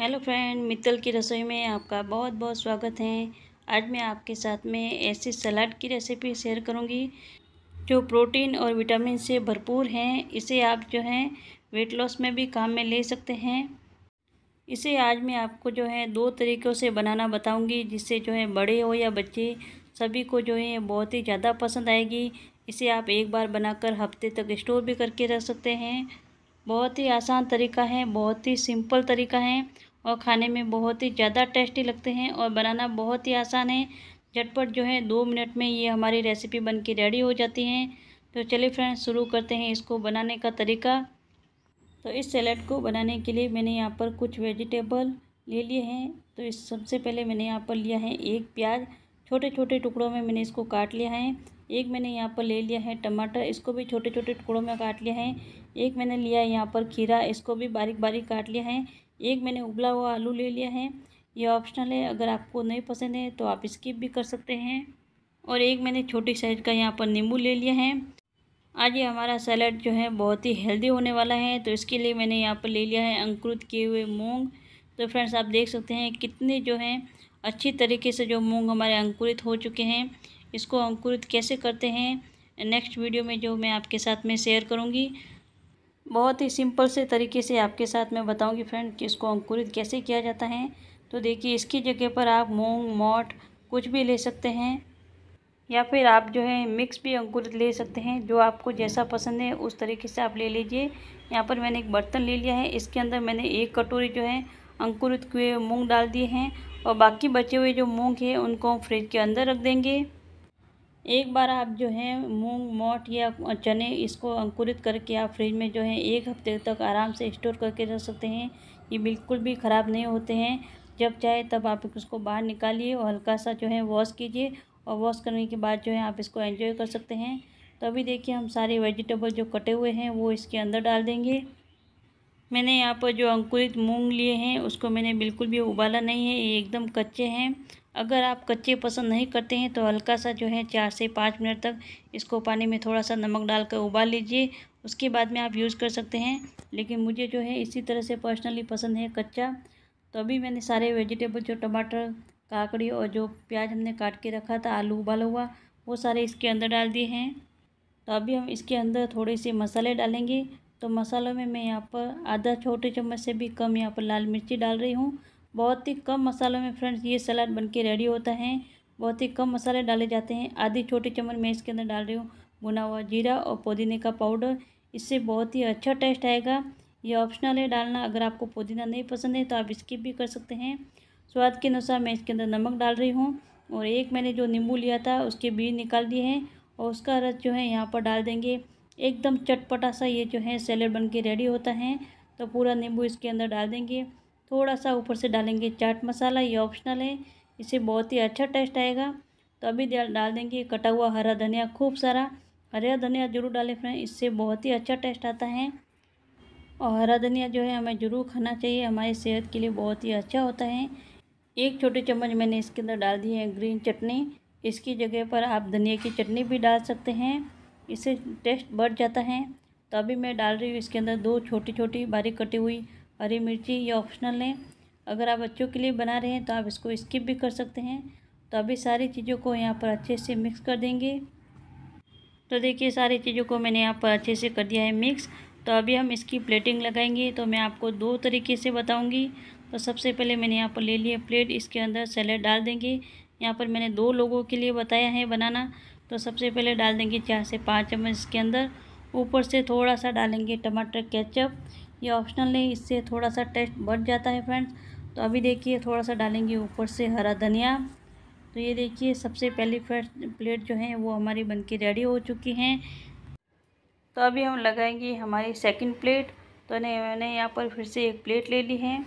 hello friend Mittal की रसोई में आपका बहुत बहुत स्वागत है आज मैं आपके साथ में ऐसी सलाद की रेसिपी शेयर करूंगी जो प्रोटीन और विटामिन से भरपूर हैं इसे आप जो है वेट लॉस में भी काम में ले सकते हैं इसे आज मैं आपको जो है दो तरीक़ों से बनाना बताऊंगी जिससे जो है बड़े हो या बच्चे सभी को जो है बहुत ही ज़्यादा पसंद आएगी इसे आप एक बार बनाकर हफ्ते तक स्टोर भी करके रख सकते हैं बहुत ही आसान तरीका है बहुत ही सिंपल तरीका है और खाने में बहुत ही ज़्यादा टेस्टी लगते हैं और बनाना बहुत ही आसान है झटपट जो है दो मिनट में ये हमारी रेसिपी बन के रेडी हो जाती है तो चलिए फ्रेंड्स शुरू करते हैं इसको बनाने का तरीका तो इस सैलड को बनाने के लिए मैंने यहाँ पर कुछ वेजिटेबल ले लिए हैं तो इस सबसे पहले मैंने यहाँ पर लिया है एक प्याज छोटे छोटे टुकड़ों में मैंने इसको काट लिया है एक मैंने यहाँ पर ले लिया है टमाटर इसको भी छोटे छोटे टुकड़ों में काट लिया है एक मैंने लिया है यहाँ पर खीरा इसको भी बारीक बारीक काट लिया है एक मैंने उबला हुआ आलू ले लिया है ये ऑप्शनल है अगर आपको नहीं पसंद है तो आप स्किप भी कर सकते हैं और एक मैंने छोटी साइज़ का यहाँ पर नींबू ले लिया है आज ये हमारा सैलड जो है बहुत ही हेल्दी होने वाला है तो इसके लिए मैंने यहाँ पर ले लिया है अंकुरित किए हुए मूँग तो फ्रेंड्स आप देख सकते हैं कितने जो हैं अच्छी तरीके से जो मूँग हमारे अंकुरित हो चुके हैं इसको अंकुरित कैसे करते हैं नेक्स्ट वीडियो में जो मैं आपके साथ में शेयर करूँगी बहुत ही सिंपल से तरीके से आपके साथ मैं बताऊंगी फ्रेंड कि इसको अंकुरित कैसे किया जाता है तो देखिए इसकी जगह पर आप मूंग मोट कुछ भी ले सकते हैं या फिर आप जो है मिक्स भी अंकुरित ले सकते हैं जो आपको जैसा पसंद है उस तरीके से आप ले लीजिए यहाँ पर मैंने एक बर्तन ले लिया है इसके अंदर मैंने एक कटोरी जो है अंकुरित हुए मूँग डाल दिए हैं और बाकी बचे हुए जो मूँग है उनको हम फ्रिज के अंदर रख देंगे एक बार आप जो है मूंग मोट या चने इसको अंकुरित करके आप फ्रिज में जो है एक हफ्ते तक आराम से स्टोर करके रख सकते हैं ये बिल्कुल भी ख़राब नहीं होते हैं जब चाहे तब आप इसको बाहर निकालिए और हल्का सा जो है वॉश कीजिए और वॉश करने के बाद जो है आप इसको एंजॉय कर सकते हैं तो अभी देखिए हम सारे वेजिटेबल जो कटे हुए हैं वो इसके अंदर डाल देंगे मैंने यहाँ पर जो अंकुरित मूंग लिए हैं उसको मैंने बिल्कुल भी उबाला नहीं है ये एकदम कच्चे हैं अगर आप कच्चे पसंद नहीं करते हैं तो हल्का सा जो है चार से पाँच मिनट तक इसको पानी में थोड़ा सा नमक डालकर उबाल लीजिए उसके बाद में आप यूज़ कर सकते हैं लेकिन मुझे जो है इसी तरह से पर्सनली पसंद है कच्चा तो अभी मैंने सारे वेजिटेबल जो टमाटर काकड़ी और जो प्याज हमने काट के रखा था आलू उबाला हुआ वो सारे इसके अंदर डाल दिए हैं तो अभी हम इसके अंदर थोड़े से मसाले डालेंगे तो मसालों में मैं यहाँ पर आधा छोटे चम्मच से भी कम यहाँ पर लाल मिर्ची डाल रही हूँ बहुत ही कम मसालों में फ्रेंड्स ये सलाद बनके रेडी होता है बहुत ही कम मसाले डाले जाते हैं आधी छोटे चम्मच मैं इसके अंदर डाल रही हूँ भुना हुआ जीरा और पुदीने का पाउडर इससे बहुत ही अच्छा टेस्ट आएगा ये ऑप्शनल है डालना अगर आपको पुदीना नहीं पसंद है तो आप स्किप भी कर सकते हैं स्वाद के अनुसार मैं इसके अंदर नमक डाल रही हूँ और एक मैंने जो नींबू लिया था उसके बीज निकाल दिए हैं और उसका रस जो है यहाँ पर डाल देंगे एकदम चटपटा सा ये जो है सैलेड बन के रेडी होता है तो पूरा नींबू इसके अंदर डाल देंगे थोड़ा सा ऊपर से डालेंगे चाट मसाला ये ऑप्शनल है इससे बहुत ही अच्छा टेस्ट आएगा तो अभी डाल देंगे कटा हुआ हरा धनिया खूब सारा हरा धनिया जरूर डालें फ्रेंड इससे बहुत ही अच्छा टेस्ट आता है और हरा धनिया जो है हमें ज़रूर खाना चाहिए हमारी सेहत के लिए बहुत ही अच्छा होता है एक छोटे चम्मच मैंने इसके अंदर डाल दी है ग्रीन चटनी इसकी जगह पर आप धनिया की चटनी भी डाल सकते हैं इससे टेस्ट बढ़ जाता है तो अभी मैं डाल रही हूँ इसके अंदर दो छोटी छोटी बारीक कटी हुई हरी मिर्ची ये ऑप्शनल है अगर आप बच्चों के लिए बना रहे हैं तो आप इसको स्किप भी कर सकते हैं तो अभी सारी चीज़ों को यहाँ पर अच्छे से मिक्स कर देंगे तो देखिए सारी चीज़ों को मैंने यहाँ पर अच्छे से कर दिया है मिक्स तो अभी हम इसकी प्लेटिंग लगाएंगे तो मैं आपको दो तरीके से बताऊंगी तो सबसे पहले मैंने यहाँ पर ले लिया प्लेट इसके अंदर सैलड डाल देंगे यहाँ पर मैंने दो लोगों के लिए बताया है बनाना तो सबसे पहले डाल देंगे चार से पाँच चम्मच इसके अंदर ऊपर से थोड़ा सा डालेंगे टमाटर केचप ये ऑप्शनल है इससे थोड़ा सा टेस्ट बढ़ जाता है फ्रेंड्स तो अभी देखिए थोड़ा सा डालेंगे ऊपर से हरा धनिया तो ये देखिए सबसे पहली प्लेट जो है वो हमारी बनके रेडी हो चुकी हैं तो अभी हम लगाएंगे हमारी सेकंड प्लेट तो ने मैंने यहाँ पर फिर से एक प्लेट ले ली है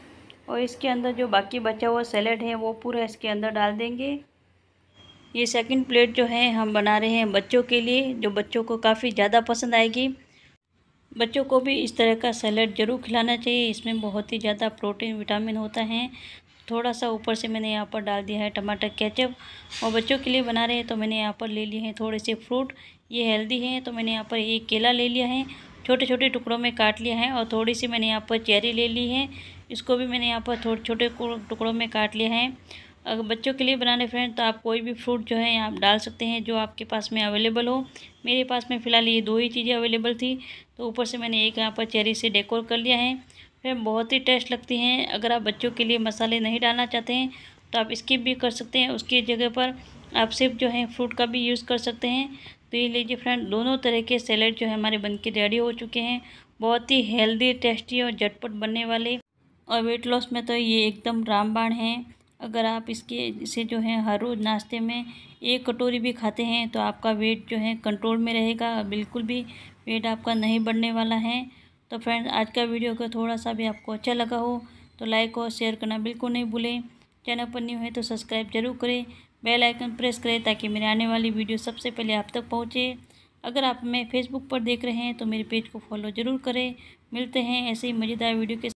और इसके अंदर जो बाकी बचा हुआ सैलड है वो पूरा इसके अंदर डाल देंगे ये सेकंड प्लेट जो है हम बना रहे हैं बच्चों के लिए जो बच्चों को काफ़ी ज़्यादा पसंद आएगी बच्चों को भी इस तरह का सैलड ज़रूर खिलाना चाहिए इसमें बहुत ही ज़्यादा प्रोटीन विटामिन होता है थोड़ा सा ऊपर से मैंने यहाँ पर डाल दिया है टमाटर केचप और बच्चों के लिए बना रहे हैं तो मैंने यहाँ पर ले लिए हैं थोड़े से फ्रूट ये हेल्दी हैं तो मैंने यहाँ पर एक केला ले लिया है छोटे छोटे टुकड़ों में काट लिया है और थोड़ी सी मैंने यहाँ पर चेरी ले ली है इसको भी मैंने यहाँ पर थोड़े छोटे टुकड़ों में काट लिया है अगर बच्चों के लिए बनाने फ्रेंड तो आप कोई भी फ्रूट जो है आप डाल सकते हैं जो आपके पास में अवेलेबल हो मेरे पास में फ़िलहाल ये दो ही चीज़ें अवेलेबल थी तो ऊपर से मैंने एक यहाँ पर चेरी से डेकोर कर लिया है फ्रेंड बहुत ही टेस्ट लगती हैं अगर आप बच्चों के लिए मसाले नहीं डालना चाहते हैं तो आप स्किप भी कर सकते हैं उसकी जगह पर आप सिर्फ जो है फ्रूट का भी यूज़ कर सकते हैं तो ये लीजिए फ्रेंड दोनों तरह के सैलेड जो है हमारे बन के रेडी हो चुके हैं बहुत ही हेल्दी टेस्टी और झटपट बनने वाले और वेट लॉस में तो ये एकदम रामबाण है अगर आप इसके इसे जो है हर रोज़ नाश्ते में एक कटोरी भी खाते हैं तो आपका वेट जो है कंट्रोल में रहेगा बिल्कुल भी वेट आपका नहीं बढ़ने वाला है तो फ्रेंड्स आज का वीडियो अगर थोड़ा सा भी आपको अच्छा लगा हो तो लाइक और शेयर करना बिल्कुल नहीं भूलें चैनल पर न्यू है तो सब्सक्राइब जरूर करें बेल आइकन प्रेस करें ताकि मेरे आने वाली वीडियो सबसे पहले आप तक पहुँचे अगर आप मैं फेसबुक पर देख रहे हैं तो मेरे पेज को फॉलो ज़रूर करें मिलते हैं ऐसे ही मज़ेदार वीडियो के